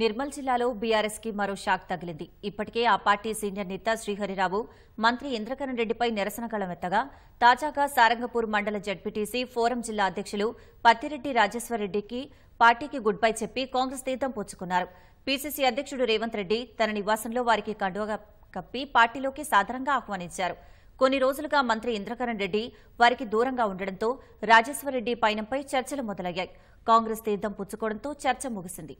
నిర్మల్ జిల్లాలో బీఆర్ఎస్ కి మరో షాక్ తగిలింది ఇప్పటికే ఆ పార్టీ సీనియర్ నేత శ్రీహరిరావు మంత్రి ఇంద్రకరణ్ రెడ్డిపై నిరసన కళమెత్తగా తాజాగా సారంగపూర్ మండల జడ్పీటీసీ ఫోరం జిల్లా అధ్యక్షులు పత్తిరెడ్డి రాజేశ్వరరెడ్డికి పార్టీకి గుడ్ బై చెప్పి కాంగ్రెస్ తీర్థం పుచ్చుకున్నారు పీసీసీ అధ్యక్షుడు రేవంత్ రెడ్డి తన నివాసంలో వారికి కండువగా కప్పి పార్టీలోకి సాధారణంగా ఆహ్వానించారు కొన్ని రోజులుగా మంత్రి ఇంద్రకరణ్ రెడ్డి వారికి దూరంగా ఉండడంతో రాజేశ్వరరెడ్డి పైనంపై చర్చలు మొదలయ్యాయి కాంగ్రెస్ తీర్థం పుచ్చుకోవడంతో చర్చ ముగిసింది